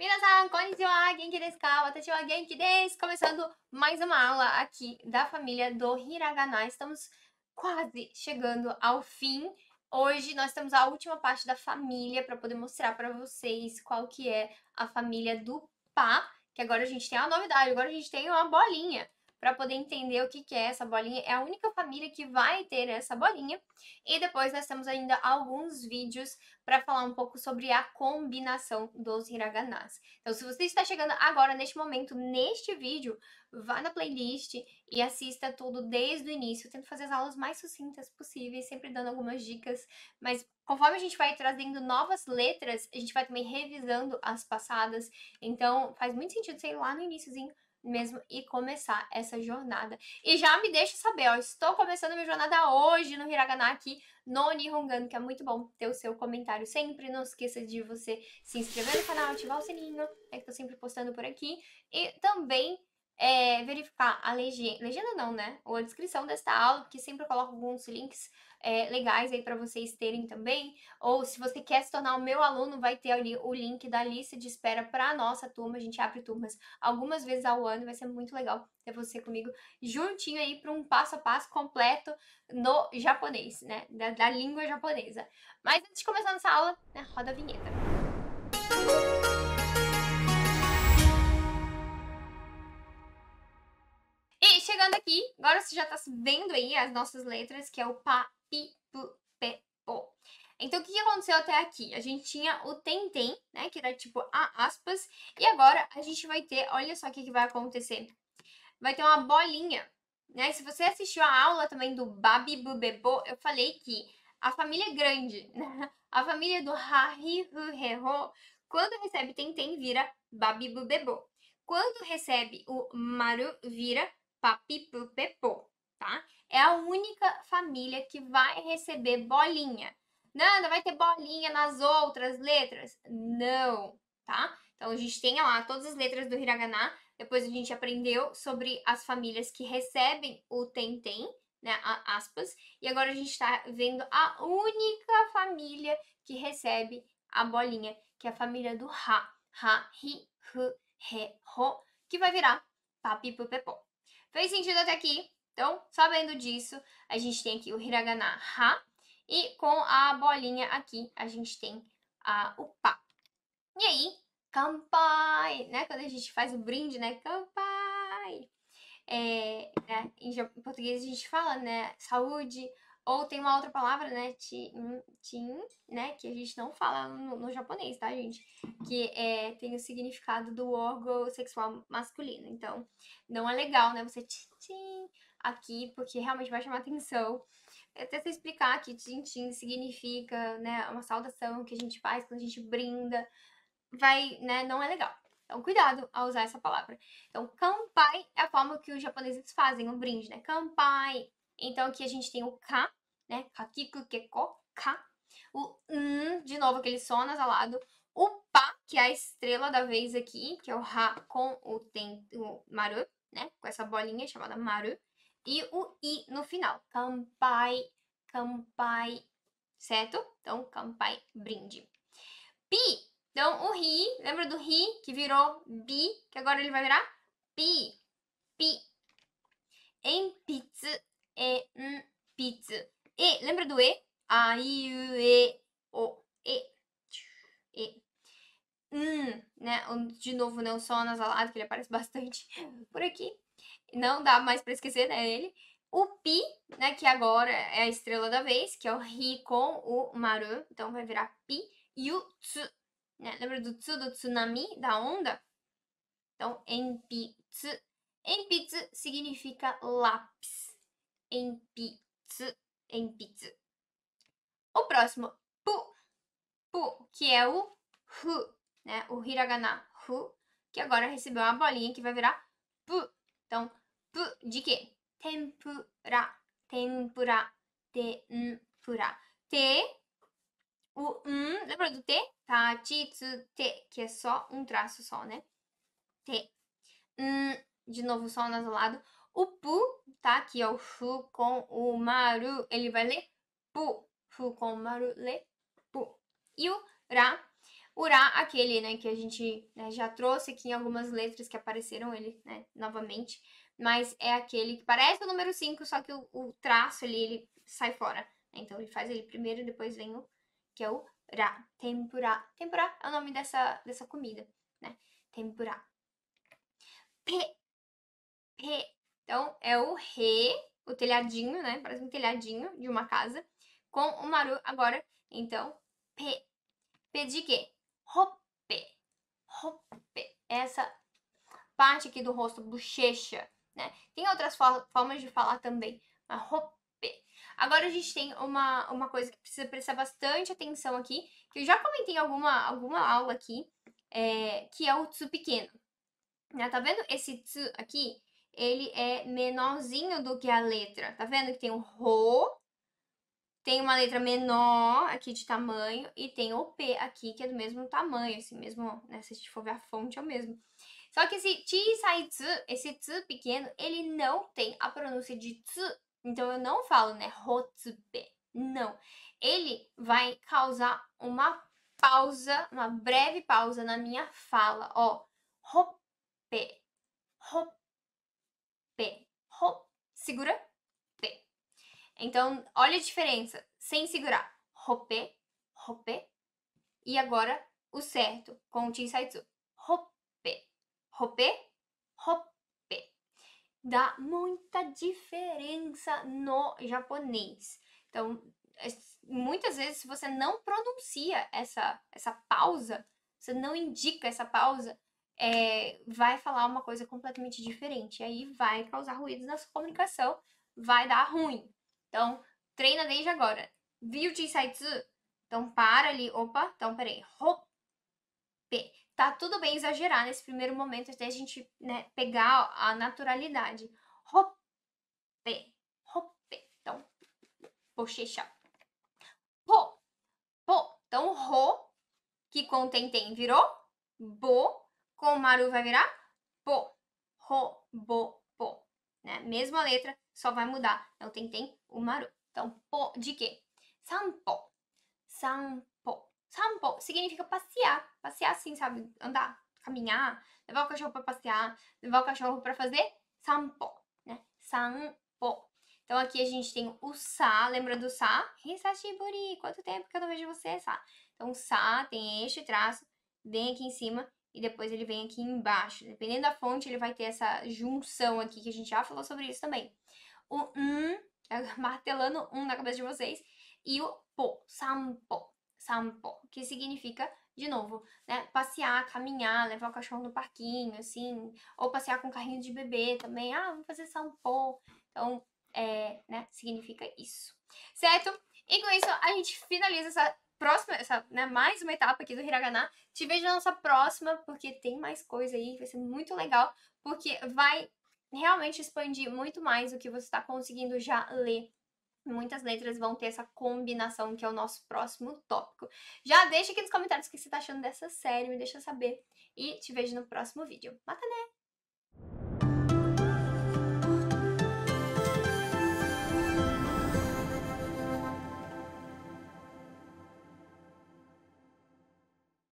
Minasan, konnichiwa, genki desu ka? Watashi wa genki desu! Começando mais uma aula aqui da família do Hiragana. Estamos quase chegando ao fim. Hoje nós temos a última parte da família para poder mostrar para vocês qual que é a família do Pa, que agora a gente tem uma novidade, agora a gente tem uma bolinha para poder entender o que, que é essa bolinha. É a única família que vai ter essa bolinha. E depois nós temos ainda alguns vídeos para falar um pouco sobre a combinação dos hiraganas. Então, se você está chegando agora, neste momento, neste vídeo, vá na playlist e assista tudo desde o início. Eu tento fazer as aulas mais sucintas possíveis, sempre dando algumas dicas, mas conforme a gente vai trazendo novas letras, a gente vai também revisando as passadas. Então, faz muito sentido você ir lá no iníciozinho mesmo e começar essa jornada. E já me deixa saber, ó, estou começando minha jornada hoje no Hiragana aqui no Nihongan, que é muito bom ter o seu comentário sempre. Não esqueça de você se inscrever no canal, ativar o sininho, é que estou sempre postando por aqui. E também é, verificar a legenda, legenda não, né? Ou a descrição desta aula, porque sempre eu coloco alguns links é, legais aí para vocês terem também. Ou se você quer se tornar o meu aluno, vai ter ali o link da lista de espera para a nossa turma. A gente abre turmas algumas vezes ao ano, vai ser muito legal ter você comigo juntinho aí para um passo a passo completo no japonês, né? Da, da língua japonesa. Mas antes de começar nossa aula, né? Roda a vinheta. Música olhando aqui, agora você já tá vendo aí as nossas letras, que é o pa, pi, pu, pe, o. Então, o que aconteceu até aqui? A gente tinha o tem, né, que era tipo a aspas, e agora a gente vai ter, olha só o que, que vai acontecer. Vai ter uma bolinha, né? Se você assistiu a aula também do Babi Bubebo, eu falei que a família é grande, né? a família do Harry Herro, quando recebe tem vira Babi Bubebo. Quando recebe o Maru, vira pepô, tá? É a única família que vai receber bolinha. Nanda, vai ter bolinha nas outras letras? Não, tá? Então, a gente tem lá todas as letras do hiragana. Depois a gente aprendeu sobre as famílias que recebem o tem-tem, né, aspas. E agora a gente está vendo a única família que recebe a bolinha, que é a família do ha. Ha, hi, hu, he, ho, que vai virar papi, pupepó. Fez sentido até aqui? Então, sabendo disso, a gente tem aqui o hiragana ha e com a bolinha aqui a gente tem a, o pa. E aí, kampai, né? Quando a gente faz o brinde, né? Kampai! É, né? Em português a gente fala, né? Saúde, ou tem uma outra palavra, né? Tin, hum, né? Que a gente não fala no, no japonês, tá, gente? Que é, tem o significado do órgão sexual masculino. Então, não é legal, né? Você tin, tin aqui, porque realmente vai chamar atenção. É até você explicar que tin, tin significa, né? Uma saudação que a gente faz quando a gente brinda. Vai, né? Não é legal. Então, cuidado ao usar essa palavra. Então, kanpai é a forma que os japoneses fazem o um brinde, né? Kanpai, então aqui a gente tem o K, né? Hakiku Keko, K. O N, de novo, aquele som anasalado. O Pa, que é a estrela da vez aqui, que é o Ha com o, ten, o Maru, né? Com essa bolinha chamada Maru. E o I no final. Kampai, Kampai, certo? Então, Kampai, brinde. Pi, então o Ri, lembra do Ri que virou Bi, que agora ele vai virar Pi, Pi. pizza e, N, Piz. E, lembra do E? A, I, U, E, O, E. E. N, hum, né? De novo, não só nasalado, que ele aparece bastante por aqui. Não dá mais pra esquecer, né? Ele. O Pi, né? Que agora é a estrela da vez, que é o Ri com o Maru. Então vai virar Pi. E o Tsu, né? Lembra do Tsu, do tsunami, da onda? Então, Enpitsu. Enpitsu significa lápis. Empitsu, Empitz. O próximo, pu, pu, que é o hu, né? O hiragana hu, que agora recebeu uma bolinha que vai virar pu. Então, pu de quê? Tempura, tempura, tempura. Te, o um, lembra do te? Tá, tsu, te, que é só um traço só, né? Te. Um, de novo, só no lado o pu, tá? Que é o fu com o maru, ele vai ler pu. Fu com o maru, lê pu. E o ra, o ra, aquele, né, que a gente né, já trouxe aqui em algumas letras que apareceram ele, né, novamente. Mas é aquele que parece o número 5, só que o, o traço ali, ele sai fora. Né? Então, ele faz ele primeiro, depois vem o, que é o ra, tempura. Tempura é o nome dessa, dessa comida, né? Tempura. P, p, então, é o re, o telhadinho, né? Parece um telhadinho de uma casa. Com o maru agora. Então, p. P de quê? Hoppe. Hoppe. Essa parte aqui do rosto, bochecha, né? Tem outras formas de falar também. Mas hoppe. Agora a gente tem uma, uma coisa que precisa prestar bastante atenção aqui, que eu já comentei em alguma, alguma aula aqui, é, que é o tsu pequeno. Né? Tá vendo esse tsu aqui? ele é menorzinho do que a letra. Tá vendo que tem o Rô, tem uma letra menor aqui de tamanho e tem o P aqui, que é do mesmo tamanho, assim mesmo, né? Se a gente for ver a fonte, é o mesmo. Só que esse ti sai tsu, esse tsu pequeno, ele não tem a pronúncia de tsu. Então eu não falo, né, hotsupe. Não. Ele vai causar uma pausa, uma breve pausa na minha fala, ó. Hoppe. segura P. Então, olha a diferença. Sem segurar, rope, rope. E agora, o certo, com o Chinsaitsu. Rope, rope, rope. Dá muita diferença no japonês. Então, muitas vezes, se você não pronuncia essa, essa pausa, você não indica essa pausa, é, vai falar uma coisa completamente diferente. aí vai causar ruídos na sua comunicação, vai dar ruim. Então, treina desde agora. Viu Jinsaizu? Então, para ali. Opa, então, peraí. Hop. Tá tudo bem exagerar nesse primeiro momento até a gente né, pegar a naturalidade. Hop. Hop. Então, bochecha. Po. Po. Então, ro, que contém tem, virou? Bo, com maru vai virar po, ro, bo, po. Né? Mesma letra, só vai mudar. Então é tem tem o maru. Então, po de quê? Sampo. Sampo. Sampo significa passear. Passear assim, sabe? Andar, caminhar, levar o cachorro para passear, levar o cachorro para fazer sampo, né? Sampo. Então aqui a gente tem o sa, lembra do sa? Hisashiburi, quanto tempo que eu não vejo você, sa? Então sa tem este traço bem aqui em cima e depois ele vem aqui embaixo. Dependendo da fonte, ele vai ter essa junção aqui, que a gente já falou sobre isso também. O um, é martelando um na cabeça de vocês, e o po, sampo, sampo, que significa, de novo, né, passear, caminhar, levar o cachorro no parquinho, assim, ou passear com o carrinho de bebê também. Ah, vamos fazer sampo. Então, é, né, significa isso. Certo? E com isso, a gente finaliza essa próxima, essa, né, mais uma etapa aqui do Hiragana. Te vejo na nossa próxima, porque tem mais coisa aí, vai ser muito legal, porque vai realmente expandir muito mais o que você está conseguindo já ler Muitas letras vão ter essa combinação, que é o nosso próximo tópico. Já deixa aqui nos comentários o que você está achando dessa série, me deixa saber. E te vejo no próximo vídeo. Mata, né!